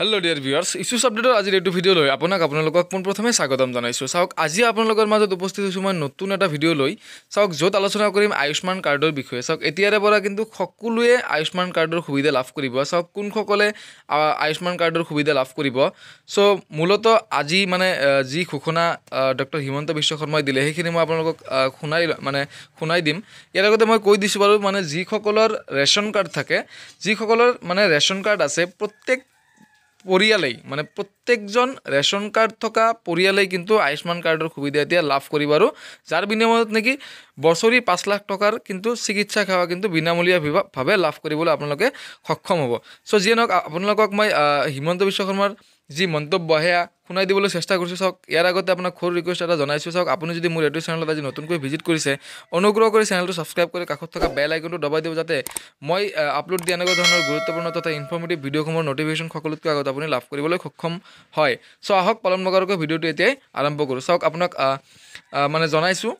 hello' dear viewers ইছ্যুছ আপডেটৰ আজিৰ এইটো ভিডিঅ'লৈ আপোনাক আপোনালোকক পোনপ্ৰথমে স্বাগতম জনাইছোঁ চাওক আজি আপোনালোকৰ মাজত উপস্থিত হৈছোঁ মই নতুন এটা ভিডিঅ'লৈ চাওক য'ত আলোচনা কৰিম আয়ুষ্মান কাৰ্ডৰ বিষয়ে চাওক এতিয়াৰে পৰা কিন্তু সকলোৱে আয়ুষ্মান কাৰ্ডৰ সুবিধা লাভ কৰিব চাওক কোনসকলে আয়ুষ্মান কাৰ্ডৰ সুবিধা লাভ কৰিব চ' মূলতঃ আজি মানে যি ঘোষণা ডক্টৰ হিমন্ত বিশ্বকৰ্মাই দিলে সেইখিনি মই আপোনালোকক শুনাই মানে শুনাই দিম ইয়াৰ লগতে মই কৈ দিছোঁ বাৰু মানে যিসকলৰ ৰেচন কাৰ্ড থাকে যিসকলৰ মানে ৰেচন কাৰ্ড আছে প্ৰত্যেক পৰিয়ালেই মানে প্ৰত্যেকজন ৰেচন কাৰ্ড থকা পৰিয়ালেই কিন্তু আয়ুষ্মান কাৰ্ডৰ সুবিধা এতিয়া লাভ কৰিব আৰু যাৰ বিনিময়ত নেকি বছৰি পাঁচ লাখ টকাৰ কিন্তু চিকিৎসা সেৱা কিন্তু বিনামূলীয়াভাৱে লাভ কৰিবলৈ আপোনালোকে সক্ষম হ'ব চ' যিয়ে নহওক আপোনালোকক মই হিমন্ত বিশ্ব শৰ্মাৰ যি মন্তব্য সেয়া শুনাই দিবলৈ চেষ্টা কৰিছোঁ চাওক ইয়াৰ আগতে আপোনাক সৰু ৰিকুৱেষ্ট এটা জনাইছোঁ চাওক আপুনি যদি মোৰ ৰেডিঅ' চেনেলত আজি নতুনকৈ ভিজিট কৰিছে অনুগ্ৰহ কৰি চেনেলটো ছাবস্ক্ৰাইব কৰি কাষত থকা বেল আইকনটো দবাই দিব যাতে মই আপলোড দিয়া এনেকুৱা ধৰণৰ গুৰুত্বপূৰ্ণ তথা ইনফৰ্মেটিভ ভিডিঅ'সমূহৰ ন'টিফিকেশ্যন সকলোতকৈ আগত আপুনি লাভ কৰিবলৈ সক্ষম হয় চ' আহক পালন নকৰাকৈ ভিডিঅ'টো এতিয়াই আৰম্ভ কৰোঁ চাওক আপোনাক মানে জনাইছোঁ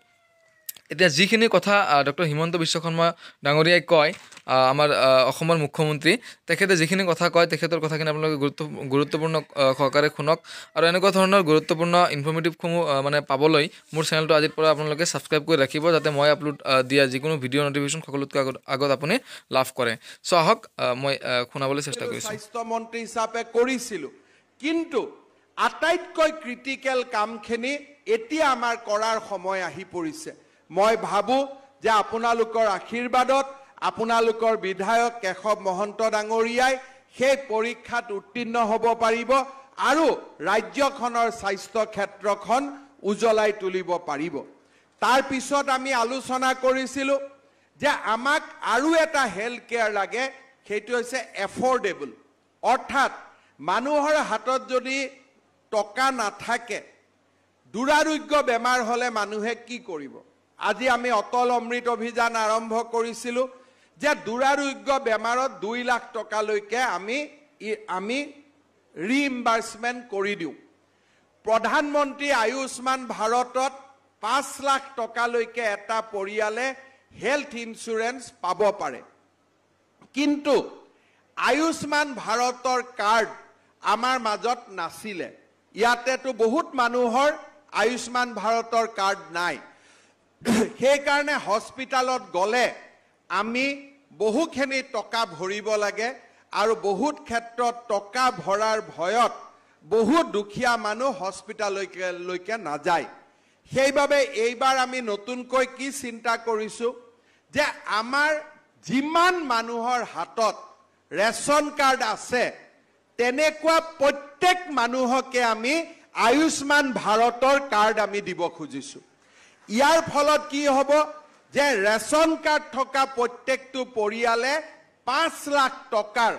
এতিয়া যিখিনি কথা ডক্টৰ হিমন্ত বিশ্ব শৰ্মা ডাঙৰীয়াই কয় আমাৰ অসমৰ মুখ্যমন্ত্ৰী তেখেতে যিখিনি কথা কয় তেখেতৰ কথাখিনি আপোনালোকে গুৰুত্ব গুৰুত্বপূৰ্ণ সহকাৰে শুনক আৰু এনেকুৱা ধৰণৰ গুৰুত্বপূৰ্ণ ইনফৰ্মেটিভসমূহ মানে পাবলৈ মোৰ চেনেলটো আজিৰ পৰা আপোনালোকে ছাবস্ক্ৰাইব কৰি ৰাখিব যাতে মই আপলোড দিয়া যিকোনো ভিডিঅ' নটিফিকেশ্যন সকলোতকৈ আগত আগত আপুনি লাভ কৰে চ' আহক মই শুনাবলৈ চেষ্টা কৰিছোঁ স্বাস্থ্যমন্ত্ৰী হিচাপে কৰিছিলোঁ কিন্তু আটাইতকৈ ক্ৰিটিকেল কামখিনি এতিয়া আমাৰ কৰাৰ সময় আহি পৰিছে মই ভাবোঁ যে আপোনালোকৰ আশীৰ্বাদত আপোনালোকৰ বিধায়ক কেশৱ মহন্ত ডাঙৰীয়াই সেই পৰীক্ষাত উত্তীৰ্ণ হ'ব পাৰিব আৰু ৰাজ্যখনৰ স্বাস্থ্য ক্ষেত্ৰখন উজ্বলাই তুলিব পাৰিব তাৰপিছত আমি আলোচনা কৰিছিলোঁ যে আমাক আৰু এটা হেল্থ কেয়াৰ লাগে সেইটো হৈছে এফৰ্ডেবল অৰ্থাৎ মানুহৰ হাতত যদি টকা নাথাকে দুৰাৰোগ্য বেমাৰ হ'লে মানুহে কি কৰিব আজি আমি অটল অমৃত অভিযান আৰম্ভ কৰিছিলোঁ যে দুৰাৰোগ্য বেমাৰত দুই লাখ টকালৈকে আমি আমি ৰিএম্বাৰ্চমেণ্ট কৰি দিওঁ প্ৰধানমন্ত্ৰী আয়ুষ্মান ভাৰতত পাঁচ লাখ টকালৈকে এটা পৰিয়ালে হেল্থ ইঞ্চুৰেঞ্চ পাব পাৰে কিন্তু আয়ুষ্মান ভাৰতৰ কাৰ্ড আমাৰ মাজত নাছিলে ইয়াতেতো বহুত মানুহৰ আয়ুষ্মান ভাৰতৰ কাৰ্ড নাই সেইকাৰণে হস্পিটেলত গ'লে আমি বহুখিনি টকা ভৰিব লাগে আৰু বহুত ক্ষেত্ৰত টকা ভৰাৰ ভয়ত বহুত দুখীয়া মানুহ হস্পিটেললৈকে নাযায় সেইবাবে এইবাৰ আমি নতুনকৈ কি চিন্তা কৰিছোঁ যে আমাৰ যিমান মানুহৰ হাতত ৰেচন কাৰ্ড আছে তেনেকুৱা প্ৰত্যেক মানুহকে আমি আয়ুষ্মান ভাৰতৰ কাৰ্ড আমি দিব খুজিছোঁ ইয়াৰ ফলত কি হ'ব যে ৰেচন কাৰ্ড থকা প্ৰত্যেকটো পৰিয়ালে পাঁচ লাখ টকাৰ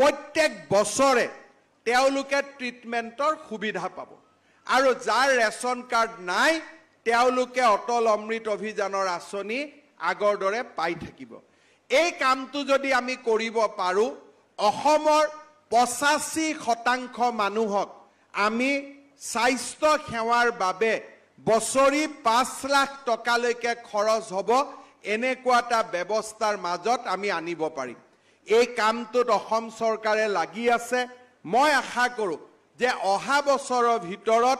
প্ৰত্যেক বছৰে তেওঁলোকে ট্ৰিটমেণ্টৰ সুবিধা পাব আৰু যাৰ ৰেচন কাৰ্ড নাই তেওঁলোকে অটল অমৃত অভিযানৰ আঁচনি আগৰ দৰে পাই থাকিব এই কামটো যদি আমি কৰিব পাৰোঁ অসমৰ পঁচাশী শতাংশ মানুহক আমি স্বাস্থ্য সেৱাৰ বাবে বছৰি পাঁচ লাখ টকালৈকে খৰচ হ'ব এনেকুৱা এটা ব্যৱস্থাৰ মাজত আমি আনিব পাৰিম এই কামটোত অসম চৰকাৰে লাগি আছে মই আশা কৰোঁ যে অহা বছৰৰ ভিতৰত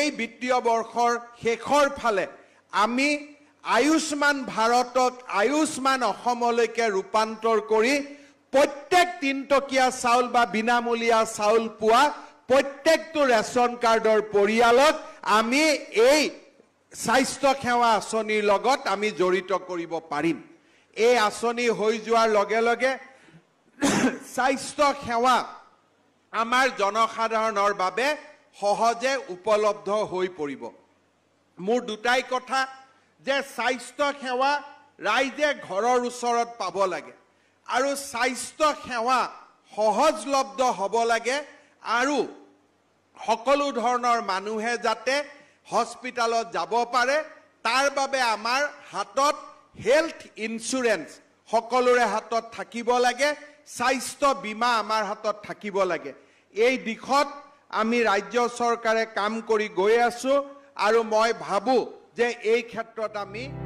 এই বিত্তীয় বৰ্ষৰ শেষৰ ফালে আমি আয়ুষ্মান ভাৰতক আয়ুষ্মান অসমলৈকে ৰূপান্তৰ কৰি প্ৰত্যেক তিনিটকীয়া চাউল বা বিনামূলীয়া চাউল পোৱা প্ৰত্যেকটো ৰেচন কাৰ্ডৰ পৰিয়ালক আমি এই স্বাস্থ্য সেৱা আঁচনিৰ লগত আমি জড়িত কৰিব পাৰিম এই আঁচনি হৈ যোৱাৰ লগে লগে স্বাস্থ্য সেৱা আমাৰ জনসাধাৰণৰ বাবে সহজে উপলব্ধ হৈ পৰিব মোৰ দুটাই কথা যে স্বাস্থ্য সেৱা ৰাইজে ঘৰৰ ওচৰত পাব লাগে আৰু স্বাস্থ্য সেৱা সহজলব্ধ হ'ব লাগে আৰু সকলো ধৰণৰ মানুহে যাতে হস্পিটেলত যাব পাৰে তাৰ বাবে আমাৰ হাতত হেলথ ইঞ্চুৰেঞ্চ সকলোৰে হাতত থাকিব লাগে স্বাস্থ্য বীমা আমাৰ হাতত থাকিব লাগে এই দিশত আমি ৰাজ্য চৰকাৰে কাম কৰি গৈ আছোঁ আৰু মই ভাবোঁ যে এই ক্ষেত্ৰত আমি